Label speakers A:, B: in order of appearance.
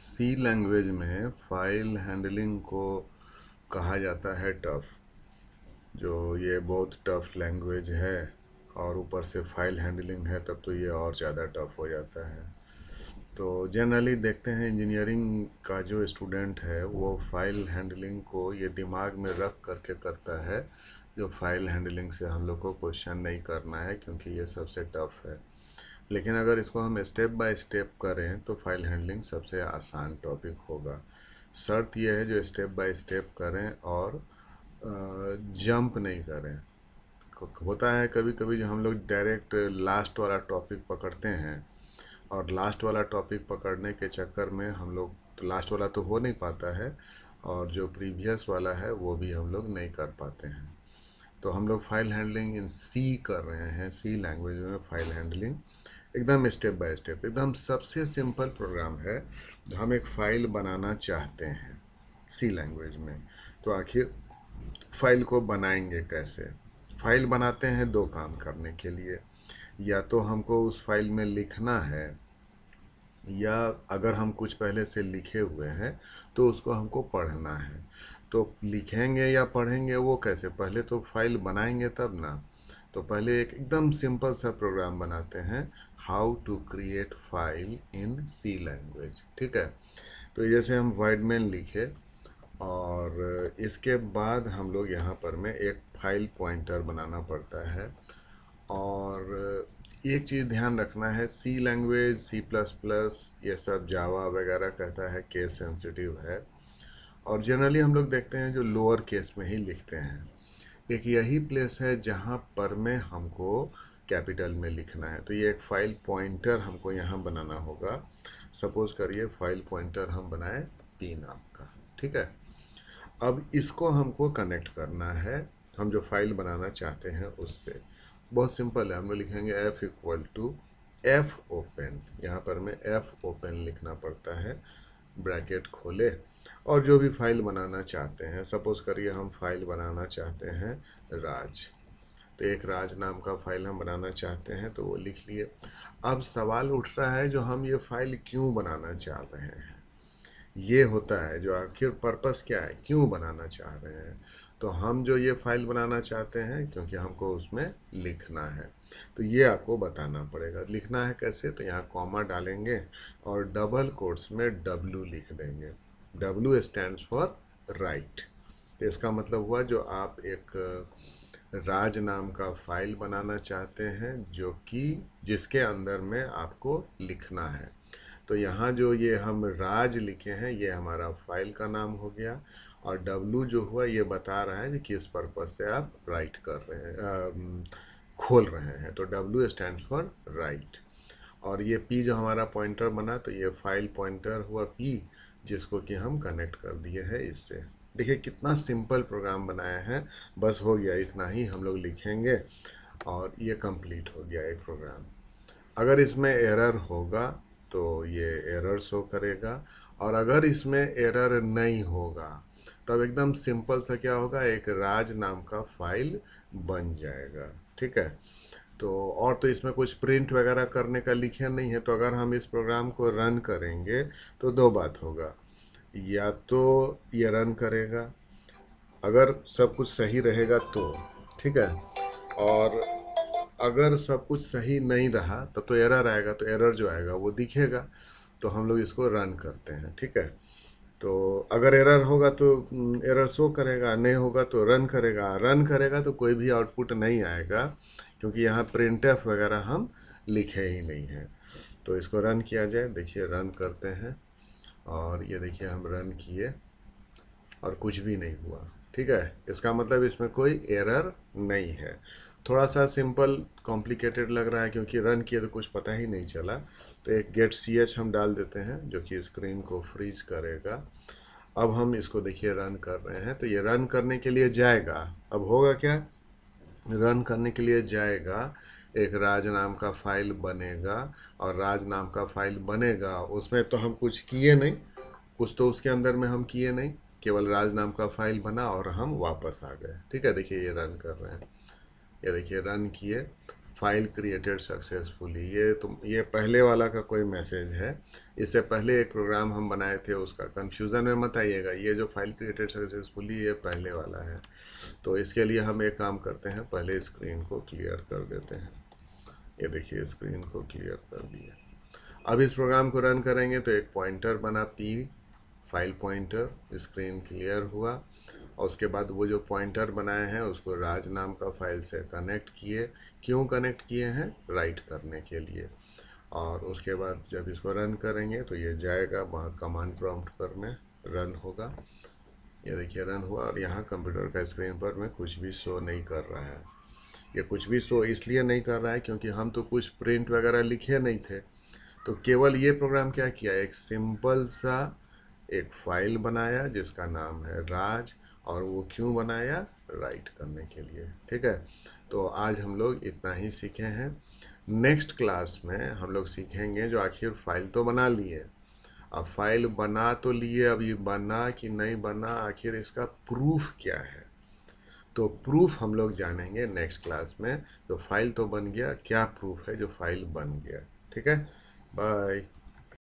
A: सी language में file handling को कहा जाता है टफ़ जो ये बहुत टफ़ लैंग्वेज है और ऊपर से फाइल हैंडलिंग है तब तो ये और ज़्यादा टफ़ हो जाता है तो जनरली देखते हैं इंजीनियरिंग का जो स्टूडेंट है वो फाइल हैंडलिंग को ये दिमाग में रख करके करता है जो फाइल हैंडलिंग से हम लोग को क्वेश्चन नहीं करना है क्योंकि ये सबसे टफ़ है लेकिन अगर इसको हम स्टेप बाय स्टेप करें तो फाइल हैंडलिंग सबसे आसान टॉपिक होगा शर्त यह है जो स्टेप बाय स्टेप करें और जंप नहीं करें होता है कभी कभी जो हम लोग डायरेक्ट लास्ट वाला टॉपिक पकड़ते हैं और लास्ट वाला टॉपिक पकड़ने के चक्कर में हम लोग तो लास्ट वाला तो हो नहीं पाता है और जो प्रीवियस वाला है वो भी हम लोग नहीं कर पाते हैं तो हम लोग फाइल हैंडलिंग इन सी कर रहे हैं सी लैंग्वेज में फाइल हैंडलिंग एकदम स्टेप बाय स्टेप एकदम सबसे सिंपल प्रोग्राम है जो हम एक फ़ाइल बनाना चाहते हैं सी लैंग्वेज में तो आखिर फाइल को बनाएंगे कैसे फाइल बनाते हैं दो काम करने के लिए या तो हमको उस फाइल में लिखना है या अगर हम कुछ पहले से लिखे हुए हैं तो उसको हमको पढ़ना है तो लिखेंगे या पढ़ेंगे वो कैसे पहले तो फाइल बनाएंगे तब ना तो पहले एक एकदम सिंपल सा प्रोग्राम बनाते हैं how to create file in C language ठीक है तो जैसे हम वाइडमैन लिखे और इसके बाद हम लोग यहाँ पर में एक फाइल पॉइंटर बनाना पड़ता है और एक चीज़ ध्यान रखना है C language C plus plus ये सब जावा वगैरह कहता है केस सेंसिटिव है और जनरली हम लोग देखते हैं जो लोअर केस में ही लिखते हैं एक यही प्लेस है जहाँ पर में हमको कैपिटल में लिखना है तो ये एक फाइल पॉइंटर हमको यहाँ बनाना होगा सपोज करिए फाइल पॉइंटर हम बनाए पी नाम का ठीक है अब इसको हमको कनेक्ट करना है हम जो फाइल बनाना चाहते हैं उससे बहुत सिंपल है हम लोग लिखेंगे F equal to F open यहाँ पर मैं एफ ओपन लिखना पड़ता है ब्रैकेट खोले और जो भी फाइल बनाना चाहते हैं सपोज़ करिए हम फाइल बनाना चाहते हैं राज तो एक राज नाम का फाइल हम बनाना चाहते हैं तो वो लिख लिए अब सवाल उठ रहा है जो हम ये फाइल क्यों बनाना चाह रहे हैं ये होता है जो आखिर पर्पस क्या है क्यों बनाना चाह रहे हैं तो हम जो ये फाइल बनाना चाहते हैं क्योंकि हमको उसमें लिखना है तो ये आपको बताना पड़ेगा लिखना है कैसे तो यहाँ कॉमा डालेंगे और डबल कोर्स में डब्लू लिख देंगे डब्ल्यू स्टैंड फॉर राइट तो इसका मतलब हुआ जो आप एक राज नाम का फाइल बनाना चाहते हैं जो कि जिसके अंदर में आपको लिखना है तो यहाँ जो ये हम राज लिखे हैं ये हमारा फाइल का नाम हो गया और डब्लू जो हुआ ये बता रहा है कि किस पर्पज़ से आप राइट कर रहे हैं खोल रहे हैं तो डब्लू स्टैंड फॉर राइट और ये पी जो हमारा पॉइंटर बना तो ये फाइल पॉइंटर हुआ पी जिसको कि हम कनेक्ट कर दिए हैं इससे देखिए कितना सिंपल प्रोग्राम बनाया है बस हो गया इतना ही हम लोग लिखेंगे और ये कंप्लीट हो गया एक प्रोग्राम अगर इसमें एरर होगा तो ये एरर शो करेगा और अगर इसमें एरर नहीं होगा तब एकदम सिंपल सा क्या होगा एक राज नाम का फाइल बन जाएगा ठीक है तो और तो इसमें कुछ प्रिंट वगैरह करने का लिखा नहीं है तो अगर हम इस प्रोग्राम को रन करेंगे तो दो बात होगा या तो ये रन करेगा अगर सब कुछ सही रहेगा तो ठीक है और अगर सब कुछ सही नहीं रहा तो तो एरर आएगा तो एरर जो आएगा वो दिखेगा तो हम लोग इसको रन करते हैं ठीक है तो अगर एरर होगा तो एरर शो करेगा नहीं होगा तो रन करेगा रन करेगा तो कोई भी आउटपुट नहीं आएगा क्योंकि यहाँ प्रिंट वगैरह हम लिखे ही नहीं हैं तो इसको रन किया जाए देखिए रन करते हैं और ये देखिए हम रन किए और कुछ भी नहीं हुआ ठीक है इसका मतलब इसमें कोई एरर नहीं है थोड़ा सा सिंपल कॉम्प्लिकेटेड लग रहा है क्योंकि रन किए तो कुछ पता ही नहीं चला तो एक गेट सी एच हम डाल देते हैं जो कि स्क्रीन को फ्रीज करेगा अब हम इसको देखिए रन कर रहे हैं तो ये रन करने के लिए जाएगा अब होगा क्या रन करने के लिए जाएगा एक राज नाम का फाइल बनेगा और राज नाम का फाइल बनेगा उसमें तो हम कुछ किए नहीं कुछ तो उसके अंदर में हम किए नहीं केवल राज नाम का फाइल बना और हम वापस आ गए ठीक है देखिए ये रन कर रहे हैं ये देखिए रन किए फाइल क्रिएटेड सक्सेसफुली ये तो ये पहले वाला का कोई मैसेज है इससे पहले एक प्रोग्राम हम बनाए थे उसका कंफ्यूजन में मत आइएगा ये जो फाइल क्रिएटेड सक्सेसफुली ये पहले वाला है तो इसके लिए हम एक काम करते हैं पहले स्क्रीन को क्लियर कर देते हैं ये देखिए स्क्रीन को क्लियर कर दिया अब इस प्रोग्राम को रन करेंगे तो एक पॉइंटर बना P file pointer screen clear हुआ और उसके बाद वो जो पॉइंटर बनाए हैं उसको राज नाम का फाइल से कनेक्ट किए क्यों कनेक्ट किए हैं राइट करने के लिए और उसके बाद जब इसको रन करेंगे तो ये जाएगा वहाँ कमांड प्रॉम्प्ट पर में रन होगा ये देखिए रन हुआ और यहाँ कंप्यूटर का स्क्रीन पर मैं कुछ भी शो नहीं कर रहा है ये कुछ भी शो इसलिए नहीं कर रहा है क्योंकि हम तो कुछ प्रिंट वगैरह लिखे नहीं थे तो केवल ये प्रोग्राम क्या किया एक सिंपल सा एक फाइल बनाया जिसका नाम है राज और वो क्यों बनाया राइट करने के लिए ठीक है तो आज हम लोग इतना ही सीखे हैं नेक्स्ट क्लास में हम लोग सीखेंगे जो आखिर फाइल तो बना लिए अब फाइल बना तो लिए अब ये बना कि नहीं बना आखिर इसका प्रूफ क्या है तो प्रूफ हम लोग जानेंगे नेक्स्ट क्लास में जो फाइल तो बन गया क्या प्रूफ है जो फाइल बन गया ठीक है बाय